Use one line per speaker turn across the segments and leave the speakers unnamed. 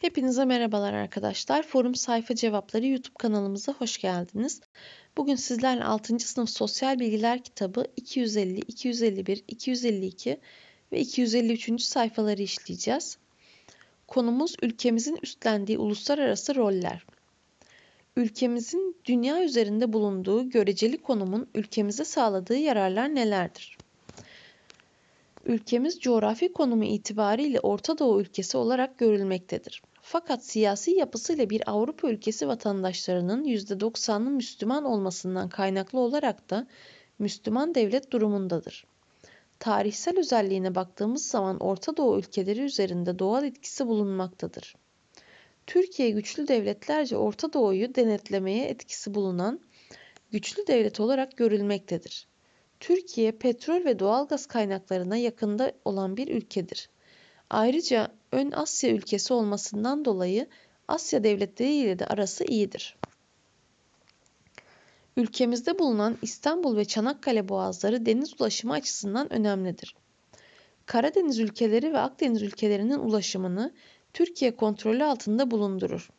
Hepinize merhabalar arkadaşlar. Forum Sayfa Cevapları YouTube kanalımıza hoş geldiniz. Bugün sizlerle 6. sınıf Sosyal Bilgiler kitabı 250, 251, 252 ve 253. sayfaları işleyeceğiz. Konumuz ülkemizin üstlendiği uluslararası roller. Ülkemizin dünya üzerinde bulunduğu göreceli konumun ülkemize sağladığı yararlar nelerdir? Ülkemiz coğrafi konumu itibariyle Orta Doğu ülkesi olarak görülmektedir. Fakat siyasi yapısıyla bir Avrupa ülkesi vatandaşlarının %90'ının Müslüman olmasından kaynaklı olarak da Müslüman devlet durumundadır. Tarihsel özelliğine baktığımız zaman Orta Doğu ülkeleri üzerinde doğal etkisi bulunmaktadır. Türkiye güçlü devletlerce Orta Doğu'yu denetlemeye etkisi bulunan güçlü devlet olarak görülmektedir. Türkiye petrol ve doğalgaz kaynaklarına yakında olan bir ülkedir. Ayrıca Ön Asya ülkesi olmasından dolayı Asya devletleri ile de arası iyidir. Ülkemizde bulunan İstanbul ve Çanakkale boğazları deniz ulaşımı açısından önemlidir. Karadeniz ülkeleri ve Akdeniz ülkelerinin ulaşımını Türkiye kontrolü altında bulundurur.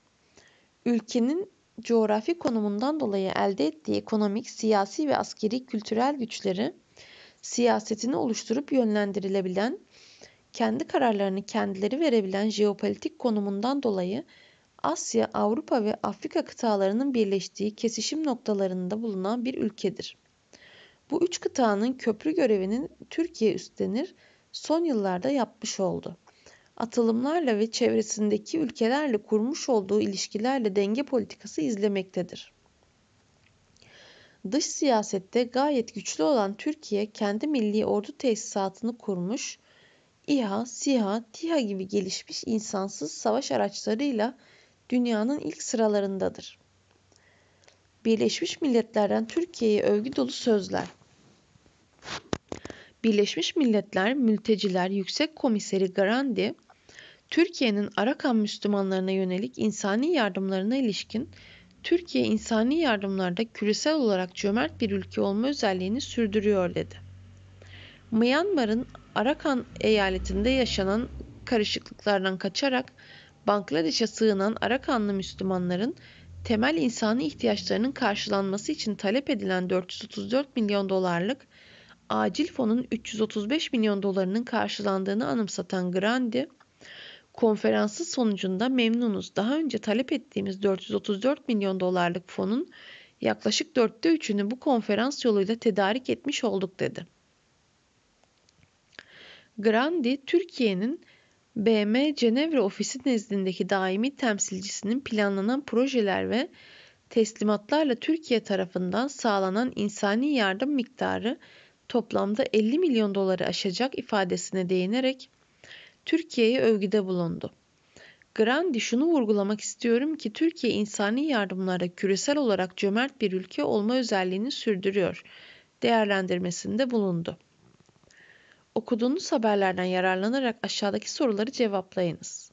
Ülkenin coğrafi konumundan dolayı elde ettiği ekonomik, siyasi ve askeri kültürel güçleri siyasetini oluşturup yönlendirilebilen kendi kararlarını kendileri verebilen jeopolitik konumundan dolayı Asya, Avrupa ve Afrika kıtalarının birleştiği kesişim noktalarında bulunan bir ülkedir. Bu üç kıtanın köprü görevinin Türkiye üstlenir, son yıllarda yapmış oldu. Atılımlarla ve çevresindeki ülkelerle kurmuş olduğu ilişkilerle denge politikası izlemektedir. Dış siyasette gayet güçlü olan Türkiye kendi milli ordu tesisatını kurmuş, İHA, SİHA, TİHA gibi gelişmiş insansız savaş araçlarıyla dünyanın ilk sıralarındadır. Birleşmiş Milletler'den Türkiye'ye övgü dolu sözler. Birleşmiş Milletler Mülteciler Yüksek Komiseri Grandi, Türkiye'nin Arakan Müslümanlarına yönelik insani yardımlarına ilişkin Türkiye insani yardımlarda küresel olarak cömert bir ülke olma özelliğini sürdürüyor dedi. Myanmar'ın Arakan eyaletinde yaşanan karışıklıklardan kaçarak Bangladeş'e sığınan Arakanlı Müslümanların temel insani ihtiyaçlarının karşılanması için talep edilen 434 milyon dolarlık acil fonun 335 milyon dolarının karşılandığını anımsatan Grandi, konferansı sonucunda memnunuz. Daha önce talep ettiğimiz 434 milyon dolarlık fonun yaklaşık dörtte üçünü bu konferans yoluyla tedarik etmiş olduk dedi. Grandi Türkiye'nin BM Cenevre ofisi nezdindeki daimi temsilcisinin planlanan projeler ve teslimatlarla Türkiye tarafından sağlanan insani yardım miktarı toplamda 50 milyon doları aşacak ifadesine değinerek Türkiye'ye övgüde bulundu. Grandi şunu vurgulamak istiyorum ki Türkiye insani yardımlara küresel olarak cömert bir ülke olma özelliğini sürdürüyor değerlendirmesinde bulundu. Okuduğunuz haberlerden yararlanarak aşağıdaki soruları cevaplayınız.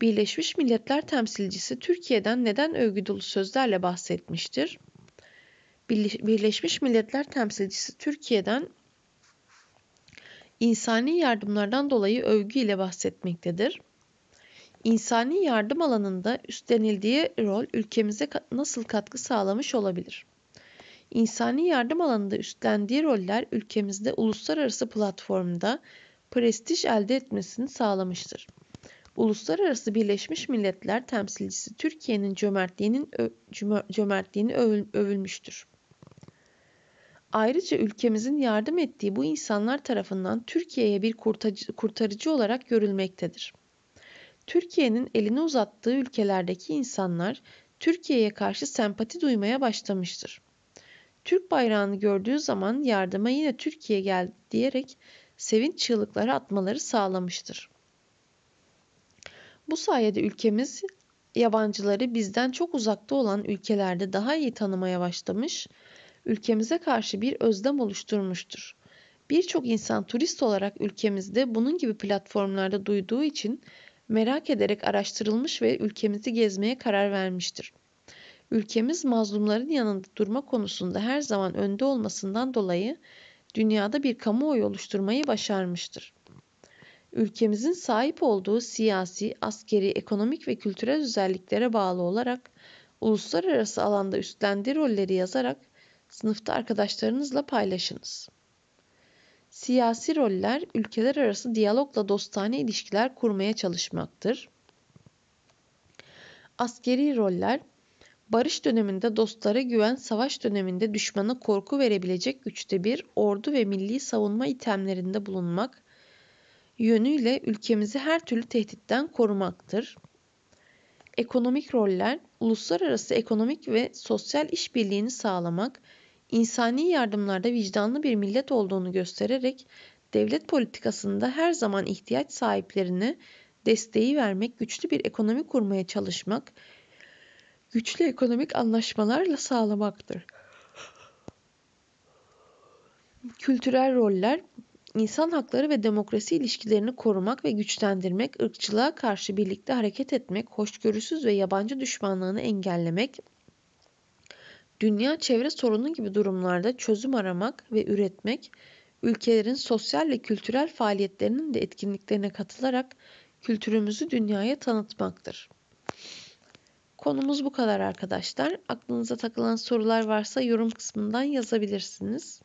Birleşmiş Milletler temsilcisi Türkiye'den neden övgü dolu sözlerle bahsetmiştir? Birleşmiş Milletler temsilcisi Türkiye'den insani yardımlardan dolayı övgü ile bahsetmektedir. İnsani yardım alanında üstlenildiği rol ülkemize nasıl katkı sağlamış olabilir? İnsani yardım alanında üstlendiği roller ülkemizde uluslararası platformda prestij elde etmesini sağlamıştır. Uluslararası Birleşmiş Milletler temsilcisi Türkiye'nin cömertliğinin cömertliğini övülmüştür. Ayrıca ülkemizin yardım ettiği bu insanlar tarafından Türkiye'ye bir kurtarıcı, kurtarıcı olarak görülmektedir. Türkiye'nin elini uzattığı ülkelerdeki insanlar Türkiye'ye karşı sempati duymaya başlamıştır. Türk bayrağını gördüğü zaman yardıma yine Türkiye gel diyerek sevinç çığlıkları atmaları sağlamıştır. Bu sayede ülkemiz yabancıları bizden çok uzakta olan ülkelerde daha iyi tanımaya başlamış, ülkemize karşı bir özlem oluşturmuştur. Birçok insan turist olarak ülkemizde bunun gibi platformlarda duyduğu için merak ederek araştırılmış ve ülkemizi gezmeye karar vermiştir. Ülkemiz mazlumların yanında durma konusunda her zaman önde olmasından dolayı dünyada bir kamuoyu oluşturmayı başarmıştır. Ülkemizin sahip olduğu siyasi, askeri, ekonomik ve kültürel özelliklere bağlı olarak uluslararası alanda üstlendiği rolleri yazarak sınıfta arkadaşlarınızla paylaşınız. Siyasi roller ülkeler arası diyalogla dostane ilişkiler kurmaya çalışmaktır. Askeri roller Barış döneminde dostlara güven, savaş döneminde düşmana korku verebilecek güçte bir ordu ve milli savunma itemlerinde bulunmak yönüyle ülkemizi her türlü tehditten korumaktır. Ekonomik roller, uluslararası ekonomik ve sosyal işbirliğini sağlamak, insani yardımlarda vicdanlı bir millet olduğunu göstererek devlet politikasında her zaman ihtiyaç sahiplerine desteği vermek, güçlü bir ekonomi kurmaya çalışmak, güçlü ekonomik anlaşmalarla sağlamaktır. Kültürel roller insan hakları ve demokrasi ilişkilerini korumak ve güçlendirmek, ırkçılığa karşı birlikte hareket etmek, hoşgörüsüz ve yabancı düşmanlığını engellemek, dünya çevre sorunu gibi durumlarda çözüm aramak ve üretmek, ülkelerin sosyal ve kültürel faaliyetlerinin de etkinliklerine katılarak kültürümüzü dünyaya tanıtmaktır. Konumuz bu kadar arkadaşlar. Aklınıza takılan sorular varsa yorum kısmından yazabilirsiniz.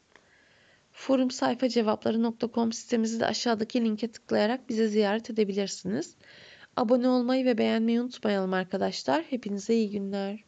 Forum sayfa cevapları.com sitemizi de aşağıdaki linke tıklayarak bize ziyaret edebilirsiniz. Abone olmayı ve beğenmeyi unutmayalım arkadaşlar. Hepinize iyi günler.